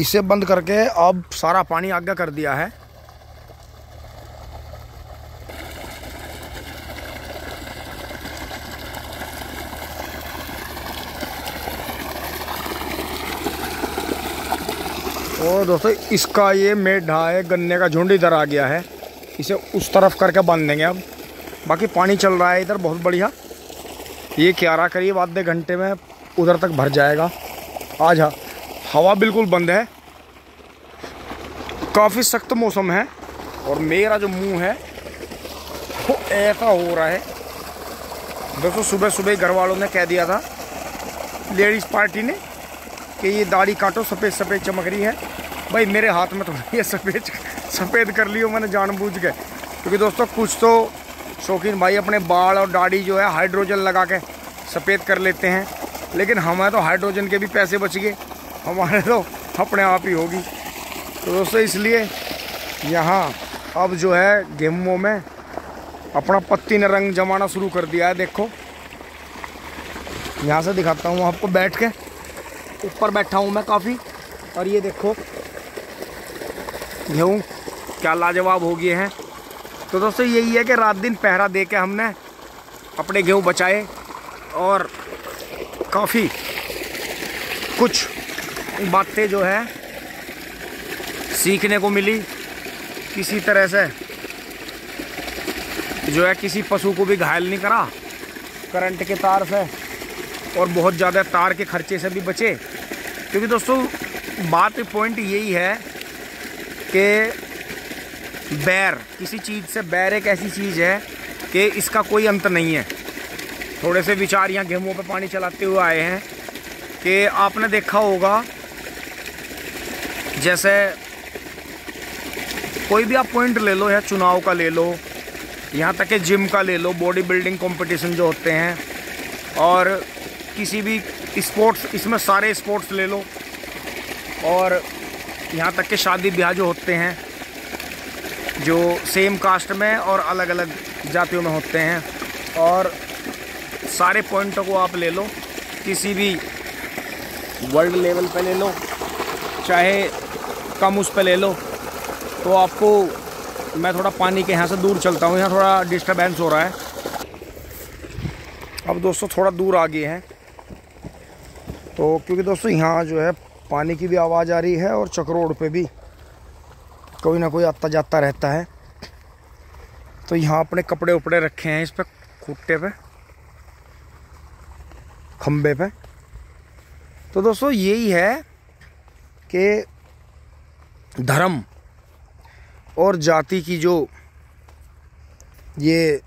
इसे बंद करके अब सारा पानी आगे कर दिया है और दोस्तों इसका ये मेढा है गन्ने का झुंड इधर आ गया है इसे उस तरफ करके बांध देंगे अब बाकी पानी चल रहा है इधर बहुत बढ़िया ये क्यारा करीब आधे घंटे में उधर तक भर जाएगा आज हाँ हवा बिल्कुल बंद है काफ़ी सख्त मौसम है और मेरा जो मुंह है वो ऐसा हो रहा है दोस्तों सुबह सुबह घर वालों ने कह दिया था लेडीज़ पार्टी ने कि ये दाढ़ी काटो सफ़ेद सफ़ेद चमक रही है भाई मेरे हाथ में तो ये सफ़ेद सफ़ेद कर लियो मैंने जानबूझ के क्योंकि दोस्तों कुछ तो शौकीन भाई अपने बाल और दाढ़ी जो है हाइड्रोजन लगा के सफ़ेद कर लेते हैं लेकिन हमें तो हाइड्रोजन के भी पैसे बच गए हमारे तो अपने आप ही होगी तो दोस्तों इसलिए यहाँ अब जो है गेहूँ में अपना पत्ती ने रंग जमाना शुरू कर दिया है देखो यहाँ से दिखाता हूँ आपको बैठ के ऊपर बैठा हूँ मैं काफ़ी और ये देखो गेहूँ क्या लाजवाब हो गए हैं तो दोस्तों यही है कि रात दिन पहरा दे के हमने अपने गेहूँ बचाए और काफ़ी कुछ बातें जो है सीखने को मिली किसी तरह से जो है किसी पशु को भी घायल नहीं करा करंट के तार से और बहुत ज़्यादा तार के खर्चे से भी बचे क्योंकि दोस्तों बात पॉइंट यही है कि बैर किसी चीज़ से बैर एक ऐसी चीज़ है कि इसका कोई अंत नहीं है थोड़े से विचार यहाँ गेहूँ पर पानी चलाते हुए आए हैं कि आपने देखा होगा जैसे कोई भी आप पॉइंट ले लो या चुनाव का ले लो यहाँ तक कि जिम का ले लो बॉडी बिल्डिंग कॉम्पिटिशन जो होते हैं और किसी भी स्पोर्ट्स इसमें सारे स्पोर्ट्स ले लो और यहाँ तक के शादी ब्याह जो होते हैं जो सेम कास्ट में और अलग अलग जातियों में होते हैं और सारे पॉइंटों को आप ले लो किसी भी वर्ल्ड लेवल पे ले लो चाहे कम उस पर ले लो तो आपको मैं थोड़ा पानी के यहाँ से दूर चलता हूँ यहाँ थोड़ा डिस्टर्बेंस हो रहा है अब दोस्तों थोड़ा दूर आ गए हैं तो क्योंकि दोस्तों यहाँ जो है पानी की भी आवाज़ आ रही है और चक्रोड पे भी कोई ना कोई आता जाता रहता है तो यहाँ अपने कपड़े उपड़े रखे हैं इस पर खुट्टे पे खम्बे पे तो दोस्तों यही है कि धर्म और जाति की जो ये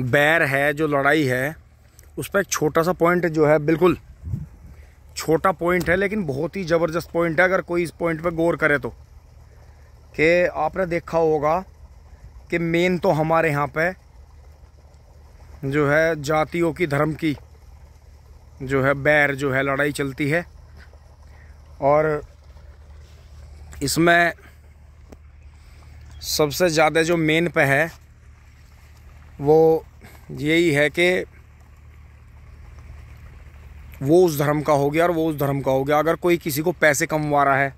बैर है जो लड़ाई है उस पर एक छोटा सा पॉइंट जो है बिल्कुल छोटा पॉइंट है लेकिन बहुत ही ज़बरदस्त पॉइंट है अगर कोई इस पॉइंट पर गौर करे तो कि आपने देखा होगा कि मेन तो हमारे यहाँ पे जो है जातियों की धर्म की जो है बैर जो है लड़ाई चलती है और इसमें सबसे ज़्यादा जो मेन पे है वो यही है कि वो उस धर्म का हो गया और वो उस धर्म का हो गया अगर कोई किसी को पैसे कमवा रहा है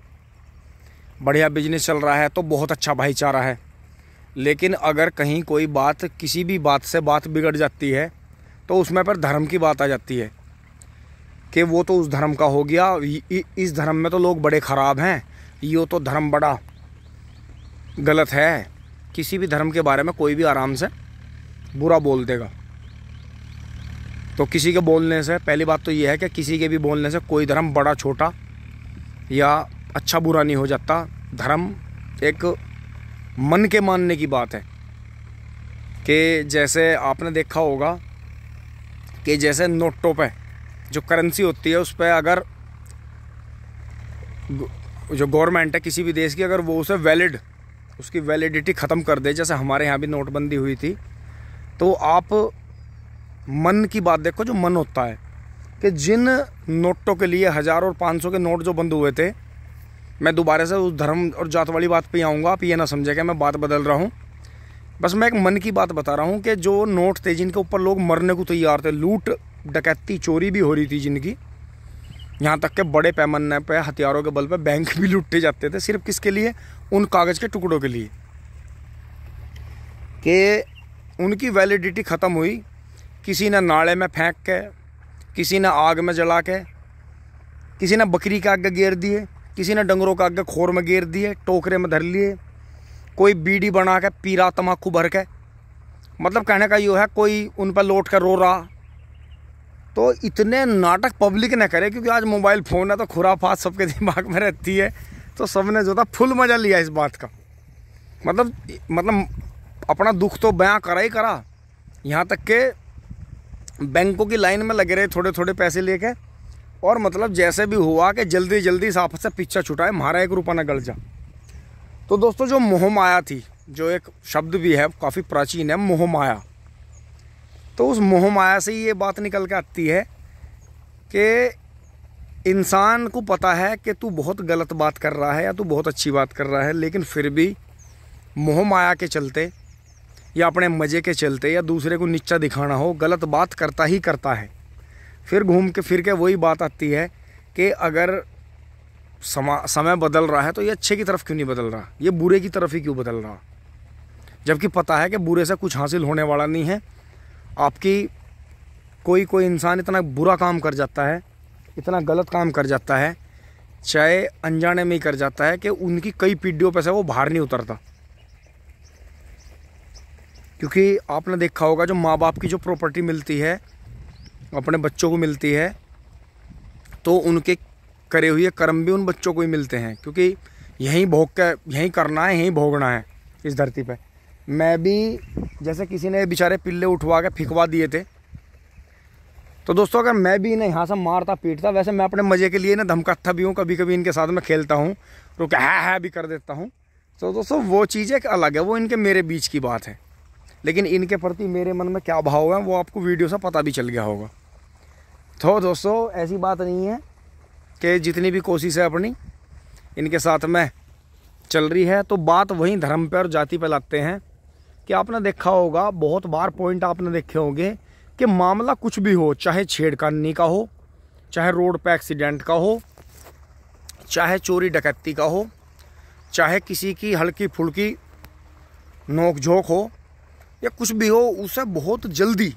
बढ़िया बिजनेस चल रहा है तो बहुत अच्छा भाईचारा है लेकिन अगर कहीं कोई बात किसी भी बात से बात बिगड़ जाती है तो उसमें पर धर्म की बात आ जाती है कि वो तो उस धर्म का हो गया इस धर्म में तो लोग बड़े ख़राब हैं यो तो धर्म बड़ा गलत है किसी भी धर्म के बारे में कोई भी आराम से बुरा बोल देगा तो किसी के बोलने से पहली बात तो ये है कि किसी के भी बोलने से कोई धर्म बड़ा छोटा या अच्छा बुरा नहीं हो जाता धर्म एक मन के मानने की बात है कि जैसे आपने देखा होगा कि जैसे नोटों पे जो करेंसी होती है उस पर अगर जो गवर्नमेंट है किसी भी देश की अगर वो उसे वैलिड उसकी वैलिडिटी ख़त्म कर दे जैसे हमारे यहाँ भी नोटबंदी हुई थी तो आप मन की बात देखो जो मन होता है कि जिन नोटों के लिए हज़ार और पाँच सौ के नोट जो बंद हुए थे मैं दोबारा से उस धर्म और जात वाली बात पे आऊँगा आप ये ना समझे कि मैं बात बदल रहा हूँ बस मैं एक मन की बात बता रहा हूँ कि जो नोट थे जिनके ऊपर लोग मरने को तैयार थे लूट डकैती चोरी भी हो रही थी जिनकी यहाँ तक के बड़े पैमाने पर हथियारों के बल पर बैंक भी लूटे जाते थे सिर्फ किसके लिए उन कागज़ के टुकड़ों के लिए कि उनकी वैलिडिटी ख़त्म हुई किसी ने नाले में फेंक के किसी ने आग में जला के किसी ने बकरी के आगे गेर दिए किसी ने डंगरों के आगे खोर में गेर दिए टोकरे में धर लिए कोई बीड़ी बना के पीरा तम्बाकू भर के मतलब कहने का यो है कोई उन पर लौट कर रो रहा तो इतने नाटक पब्लिक ने करे क्योंकि आज मोबाइल फ़ोन है तो खुराफात सबके दिमाग में रहती है तो सब ने जो था फुल मज़ा लिया इस बात का मतलब मतलब अपना दुख तो बयां करा ही करा यहाँ तक के बैंकों की लाइन में लगे रहे थोड़े थोड़े पैसे लेके और मतलब जैसे भी हुआ कि जल्दी जल्दी इस आपस से पीछा छुटाए मारा एक रुपया न गल जा तो दोस्तों जो मोह माया थी जो एक शब्द भी है काफ़ी प्राचीन है मोह माया तो उस मोह माया से ये बात निकल के आती है कि इंसान को पता है कि तू बहुत गलत बात कर रहा है या तू बहुत अच्छी बात कर रहा है लेकिन फिर भी मोह माया के चलते या अपने मज़े के चलते या दूसरे को नीचा दिखाना हो गलत बात करता ही करता है फिर घूम के फिर के वही बात आती है कि अगर समा समय बदल रहा है तो ये अच्छे की तरफ क्यों नहीं बदल रहा ये बुरे की तरफ ही क्यों बदल रहा जबकि पता है कि बुरे से कुछ हासिल होने वाला नहीं है आपकी कोई कोई इंसान इतना बुरा काम कर जाता है इतना गलत काम कर जाता है चाहे अनजाने में ही कर जाता है कि उनकी कई पीढ़ियों पर से वो बाहर नहीं उतरता क्योंकि आपने देखा होगा जो माँ बाप की जो प्रॉपर्टी मिलती है अपने बच्चों को मिलती है तो उनके करे हुए कर्म भी उन बच्चों को ही मिलते हैं क्योंकि यहीं भोग कर यहीं करना है यहीं भोगना है इस धरती पर मैं भी जैसे किसी ने बेचारे पिल्ले उठवा के फिकवा दिए थे तो दोस्तों अगर मैं भी इन्हें यहाँ से मारता पीटता वैसे मैं अपने मज़े के लिए ना धमकाता भी हूँ कभी कभी इनके साथ में खेलता हूँ रुक है है हाँ, हाँ भी कर देता हूँ तो दोस्तों वो चीज़ एक अलग है वो इनके मेरे बीच की बात है लेकिन इनके प्रति मेरे मन में क्या भाव है वो आपको वीडियो से पता भी चल गया होगा तो दोस्तों ऐसी बात नहीं है कि जितनी भी कोशिश है अपनी इनके साथ में चल रही है तो बात वहीं धर्म पर और जाति पर लाते हैं कि आपने देखा होगा बहुत बार पॉइंट आपने देखे होंगे कि मामला कुछ भी हो चाहे छेड़खानी का हो चाहे रोड पर एक्सीडेंट का हो चाहे चोरी डकैती का हो चाहे किसी की हल्की फुल्की नोकझोंक हो या कुछ भी हो उसे बहुत जल्दी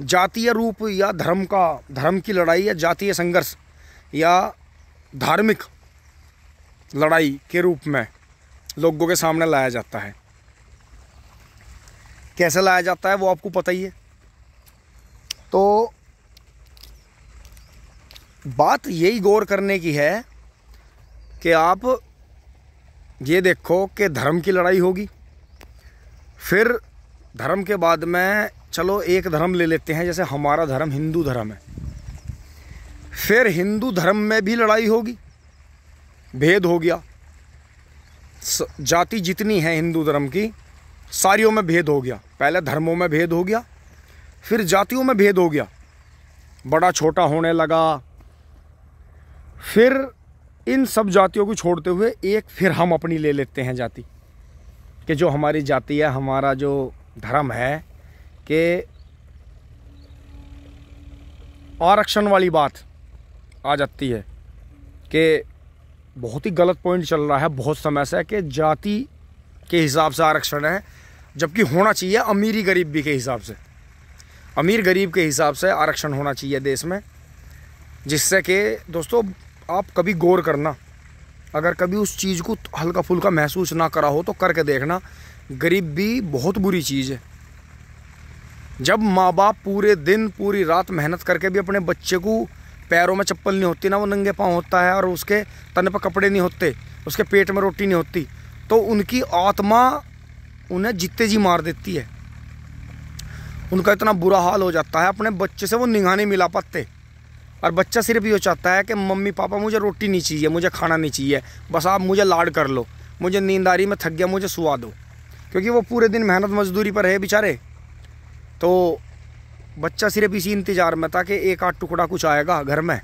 जातीय रूप या धर्म का धर्म की लड़ाई या जातीय संघर्ष या धार्मिक लड़ाई के रूप में लोगों के सामने लाया जाता है कैसे लाया जाता है वो आपको पता ही है तो बात यही गौर करने की है कि आप ये देखो कि धर्म की लड़ाई होगी फिर धर्म के बाद में चलो एक धर्म ले लेते हैं जैसे हमारा धर्म हिंदू धर्म है फिर हिंदू धर्म में भी लड़ाई होगी भेद हो गया जाति जितनी है हिंदू धर्म की सारियों में भेद हो गया पहले धर्मों में भेद हो गया फिर जातियों में भेद हो गया बड़ा छोटा होने लगा फिर इन सब जातियों को छोड़ते हुए एक फिर हम अपनी ले लेते हैं जाति कि जो हमारी जाति है हमारा जो धर्म है कि आरक्षण वाली बात आ जाती है कि बहुत ही गलत पॉइंट चल रहा है बहुत समय से कि जाति के हिसाब से आरक्षण है जबकि होना चाहिए अमीरी गरीबी के हिसाब से अमीर गरीब के हिसाब से आरक्षण होना चाहिए देश में जिससे कि दोस्तों आप कभी गौर करना अगर कभी उस चीज़ को हल्का फुल्का महसूस ना करा हो तो करके देखना गरीब भी बहुत बुरी चीज़ है जब माँ बाप पूरे दिन पूरी रात मेहनत करके भी अपने बच्चे को पैरों में चप्पल नहीं होती ना वो नंगे पाँव होता है और उसके तन पर कपड़े नहीं होते उसके पेट में रोटी नहीं होती तो उनकी आत्मा उन्हें जीते जी मार देती है उनका इतना बुरा हाल हो जाता है अपने बच्चे से वो निगाह नहीं मिला पाते और बच्चा सिर्फ ये चाहता है कि मम्मी पापा मुझे रोटी नहीं चाहिए मुझे खाना नहीं चाहिए बस आप मुझे लाड कर लो मुझे नींदारी में थक गया मुझे सुहा दो क्योंकि वो पूरे दिन मेहनत मजदूरी पर है बेचारे तो बच्चा सिर्फ इसी इंतज़ार में था कि एक आध टुकड़ा कुछ आएगा घर में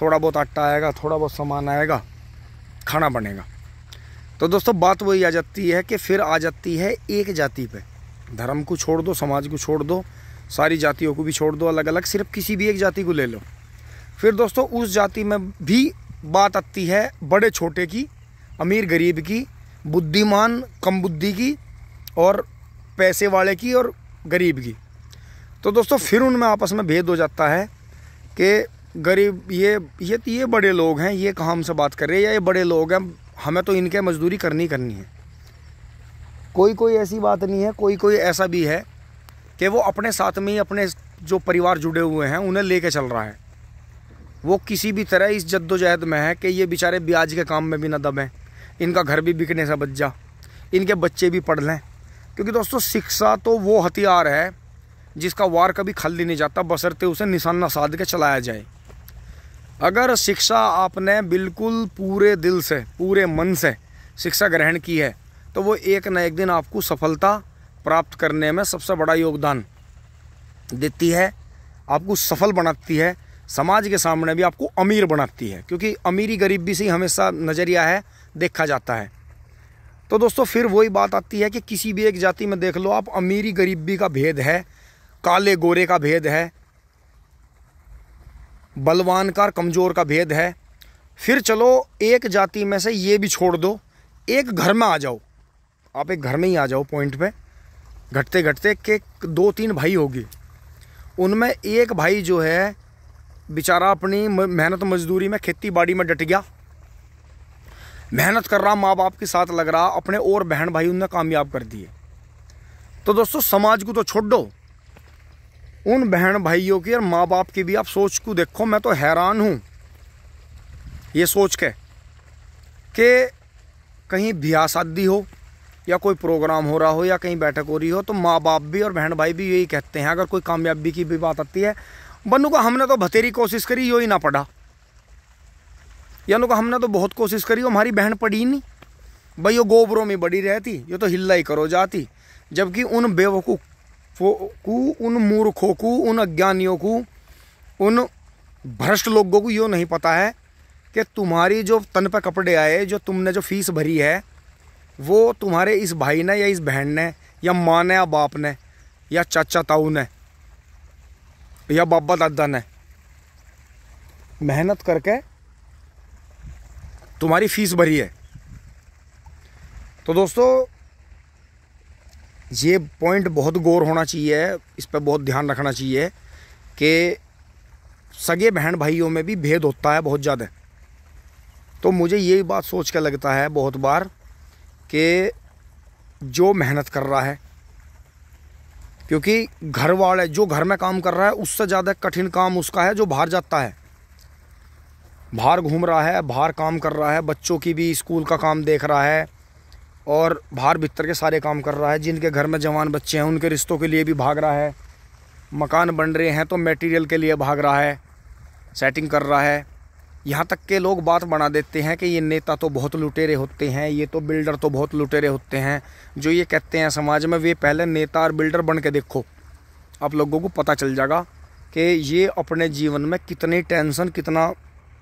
थोड़ा बहुत आटा आएगा थोड़ा बहुत सामान आएगा खाना बनेगा तो दोस्तों बात वही आ जाती है कि फिर आ जाती है एक जाति पे धर्म को छोड़ दो समाज को छोड़ दो सारी जातियों को भी छोड़ दो अलग अलग सिर्फ किसी भी एक जाति को ले लो फिर दोस्तों उस जाति में भी बात आती है बड़े छोटे की अमीर गरीब की बुद्धिमान कम बुद्धि की और पैसे वाले की और गरीब की तो दोस्तों फिर उनमें आपस में भेद हो जाता है कि गरीब ये ये ये बड़े लोग हैं ये कहाँ से बात कर रहे हैं या ये बड़े लोग हैं हमें तो इनके मजदूरी करनी करनी है कोई कोई ऐसी बात नहीं है कोई कोई ऐसा भी है कि वो अपने साथ में ही अपने जो परिवार जुड़े हुए हैं उन्हें ले चल रहा है वो किसी भी तरह इस जद्दोजहद में है कि ये बेचारे ब्याज के काम में भी ना दबें इनका घर भी बिकने से बच जा इनके बच्चे भी पढ़ लें क्योंकि दोस्तों शिक्षा तो वो हथियार है जिसका वार कभी खल नहीं जाता बसरते उसे निशाना साध के चलाया जाए अगर शिक्षा आपने बिल्कुल पूरे दिल से पूरे मन से शिक्षा ग्रहण की है तो वो एक न एक दिन आपको सफलता प्राप्त करने में सबसे बड़ा योगदान देती है आपको सफल बनाती है समाज के सामने भी आपको अमीर बनाती है क्योंकि अमीरी गरीबी से ही हमेशा नज़रिया है देखा जाता है तो दोस्तों फिर वही बात आती है कि किसी भी एक जाति में देख लो आप अमीरी गरीबी का भेद है काले गोरे का भेद है बलवान का और कमज़ोर का भेद है फिर चलो एक जाति में से ये भी छोड़ दो एक घर में आ जाओ आप एक घर में ही आ जाओ पॉइंट पे घटते घटते के दो तीन भाई होगी उनमें एक भाई जो है बेचारा अपनी मेहनत मजदूरी में खेती बाड़ी में डट गया मेहनत कर रहा माँ बाप के साथ लग रहा अपने और बहन भाई उनने कामयाब कर दिए तो दोस्तों समाज को तो छोड़ दो उन बहन भाइयों की और माँ बाप की भी आप सोच को देखो मैं तो हैरान हूँ ये सोच के कि कहीं ब्याह शादी हो या कोई प्रोग्राम हो रहा हो या कहीं बैठक हो रही हो तो माँ बाप भी और बहन भाई भी यही कहते हैं अगर कोई कामयाबी की भी बात आती है बनू का हमने तो बतेरी कोशिश करी यो ही ना पढ़ा यानू का हमने तो बहुत कोशिश करी हमारी बहन पढ़ी ही नहीं भाई वो गोबरों में बड़ी रहती ये तो हिल्ला ही करो जाती जबकि उन बेवकूफ़ को उन मूर्खों को उन अज्ञानियों को उन भ्रष्ट लोगों को यो नहीं पता है कि तुम्हारी जो तन पर कपड़े आए जो तुमने जो फीस भरी है वो तुम्हारे इस भाई ने या इस बहन ने या माँ ने या बाप ने या चाचा ताऊ ने या बाबा दादा ने मेहनत करके तुम्हारी फीस भरी है तो दोस्तों ये पॉइंट बहुत गौर होना चाहिए इस पर बहुत ध्यान रखना चाहिए कि सगे बहन भाइयों में भी भेद होता है बहुत ज़्यादा तो मुझे ये बात सोच कर लगता है बहुत बार कि जो मेहनत कर रहा है क्योंकि घर वाले जो घर में काम कर रहा है उससे ज़्यादा कठिन काम उसका है जो बाहर जाता है बाहर घूम रहा है बाहर काम कर रहा है बच्चों की भी स्कूल का काम देख रहा है और बाहर भीतर के सारे काम कर रहा है जिनके घर में जवान बच्चे हैं उनके रिश्तों के लिए भी भाग रहा है मकान बन रहे हैं तो मटेरियल के लिए भाग रहा है सेटिंग कर रहा है यहाँ तक के लोग बात बना देते हैं कि ये नेता तो बहुत लुटेरे होते हैं ये तो बिल्डर तो बहुत लुटेरे होते हैं जो ये कहते हैं समाज में वे पहले नेता और बिल्डर बन के देखो आप लोगों को पता चल जाएगा कि ये अपने जीवन में कितनी टेंशन कितना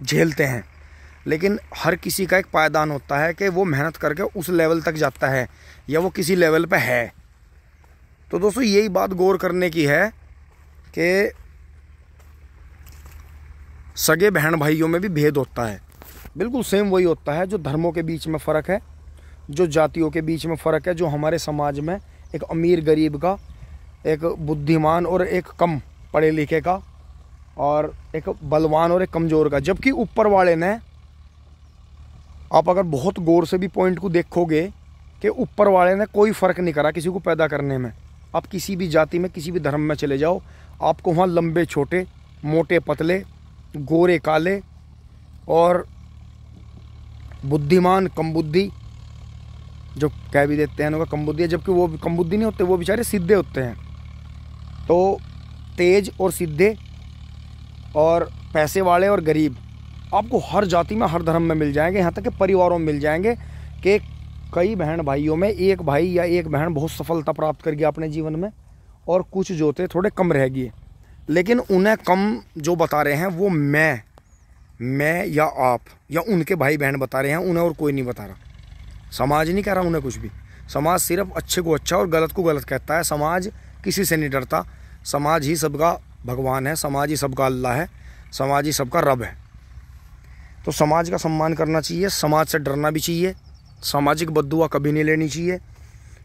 झेलते हैं लेकिन हर किसी का एक पायदान होता है कि वो मेहनत करके उस लेवल तक जाता है या वो किसी लेवल पर है तो दोस्तों यही बात गौर करने की है कि सगे बहन भाइयों में भी भेद होता है बिल्कुल सेम वही होता है जो धर्मों के बीच में फ़र्क है जो जातियों के बीच में फ़र्क है जो हमारे समाज में एक अमीर गरीब का एक बुद्धिमान और एक कम पढ़े लिखे का और एक बलवान और एक कमज़ोर का जबकि ऊपर वाले ने आप अगर बहुत गौर से भी पॉइंट को देखोगे कि ऊपर वाले ने कोई फ़र्क नहीं करा किसी को पैदा करने में आप किसी भी जाति में किसी भी धर्म में चले जाओ आपको वहाँ लंबे छोटे मोटे पतले गोरे काले और बुद्धिमान कम बुद्धि जो कह भी देते हैं उनका कम बुद्धि है जबकि वो कम बुद्धि नहीं होते वो बेचारे सीधे होते हैं तो तेज और सीधे और पैसे वाले और गरीब आपको हर जाति में हर धर्म में मिल जाएंगे यहाँ तक कि परिवारों में मिल जाएंगे कि कई बहन भाइयों में एक भाई या एक बहन बहुत सफलता प्राप्त कर गया अपने जीवन में और कुछ जो थे थोड़े कम रह गए लेकिन उन्हें कम जो बता रहे हैं वो मैं मैं या आप या उनके भाई बहन बता रहे हैं उन्हें और कोई नहीं बता रहा समाज नहीं कह रहा उन्हें कुछ भी समाज सिर्फ अच्छे को अच्छा और गलत को गलत कहता है समाज किसी से नहीं डरता समाज ही सबका भगवान है समाज ही सबका अल्लाह है समाज ही सबका रब है तो समाज का सम्मान करना चाहिए समाज से डरना भी चाहिए सामाजिक बदुआ कभी नहीं लेनी चाहिए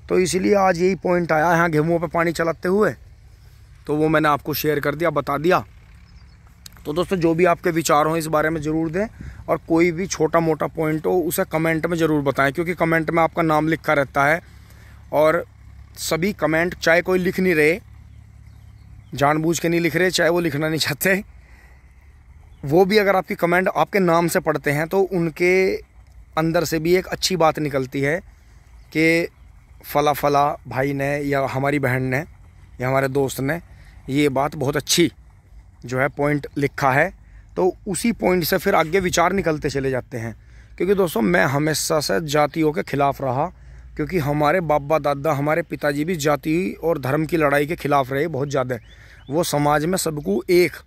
तो इसलिए आज यही पॉइंट आया यहाँ गेहूँ पर पानी चलाते हुए तो वो मैंने आपको शेयर कर दिया बता दिया तो दोस्तों जो भी आपके विचार हों इस बारे में ज़रूर दें और कोई भी छोटा मोटा पॉइंट हो उसे कमेंट में ज़रूर बताएं क्योंकि कमेंट में आपका नाम लिखा रहता है और सभी कमेंट चाहे कोई लिख नहीं रहे जानबूझ के नहीं लिख रहे चाहे वो लिखना नहीं चाहते वो भी अगर आपकी कमेंट आपके नाम से पढ़ते हैं तो उनके अंदर से भी एक अच्छी बात निकलती है कि फ़ला फ़ला भाई ने या हमारी बहन ने या हमारे दोस्त ने ये बात बहुत अच्छी जो है पॉइंट लिखा है तो उसी पॉइंट से फिर आगे विचार निकलते चले जाते हैं क्योंकि दोस्तों मैं हमेशा से जातियों के ख़िलाफ़ रहा क्योंकि हमारे बाबा दादा हमारे पिताजी भी जाति और धर्म की लड़ाई के ख़िलाफ़ रहे बहुत ज़्यादा वो समाज में सबको एक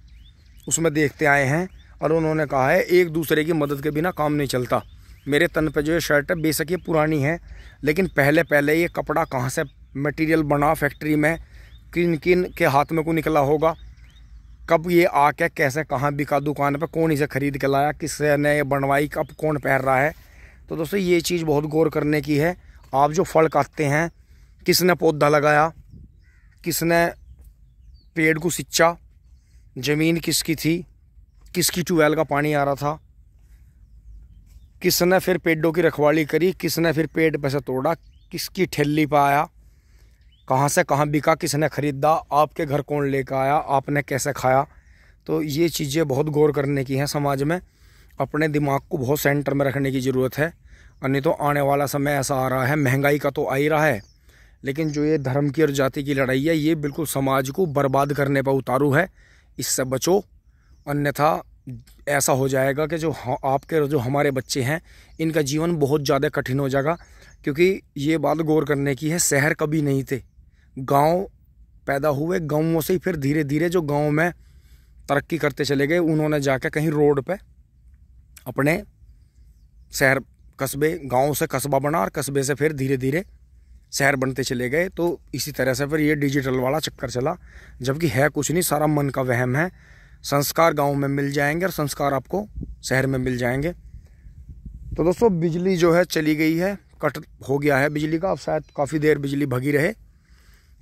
उसमें देखते आए हैं और उन्होंने कहा है एक दूसरे की मदद के बिना काम नहीं चलता मेरे तन पे जो ये शर्ट है बेशक ये पुरानी है लेकिन पहले पहले ये कपड़ा कहाँ से मटेरियल बना फैक्ट्री में किन किन के हाथ में को निकला होगा कब ये आके कैसे कहाँ बिका दुकान पर कौन इसे ख़रीद के लाया किस ने ये बनवाई कब कौन पहन रहा है तो दोस्तों ये चीज़ बहुत गौर करने की है आप जो फल काटते हैं किसने पौधा लगाया किसने पेड़ को सिंचा ज़मीन किसकी थी किसकी ट्यूबवेल का पानी आ रहा था किसने फिर पेड़ों की रखवाली करी किसने फिर पेड़ पैसे तोड़ा किसकी ठेली पर आया कहाँ से कहाँ बिका किसने ख़रीदा आपके घर कौन लेकर आया आपने कैसे खाया तो ये चीज़ें बहुत गौर करने की हैं समाज में अपने दिमाग को बहुत सेंटर में रखने की ज़रूरत है अन्य तो आने वाला समय ऐसा आ रहा है महंगाई का तो आ ही रहा है लेकिन जो ये धर्म की और जाति की लड़ाई है ये बिल्कुल समाज को बर्बाद करने पर उतारू है इससे बचो अन्यथा ऐसा हो जाएगा कि जो आपके जो हमारे बच्चे हैं इनका जीवन बहुत ज़्यादा कठिन हो जाएगा क्योंकि ये बात गौर करने की है शहर कभी नहीं थे गांव पैदा हुए गाँवों से ही फिर धीरे धीरे जो गाँव में तरक्की करते चले गए उन्होंने जाकर कहीं रोड पे अपने शहर कस्बे गांव से कस्बा बना और कस्बे से फिर धीरे धीरे शहर बनते चले गए तो इसी तरह से फिर ये डिजिटल वाला चक्कर चला जबकि है कुछ नहीं सारा मन का वहम है संस्कार गांव में मिल जाएंगे और संस्कार आपको शहर में मिल जाएंगे तो दोस्तों बिजली जो है चली गई है कट हो गया है बिजली का अब शायद काफ़ी देर बिजली भगी रहे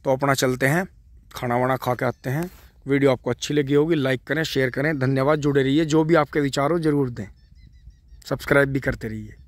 तो अपना चलते हैं खाना वाना खा के आते हैं वीडियो आपको अच्छी लगी होगी लाइक करें शेयर करें धन्यवाद जुड़े रहिए जो भी आपके विचार हो ज़रूर दें सब्सक्राइब भी करते रहिए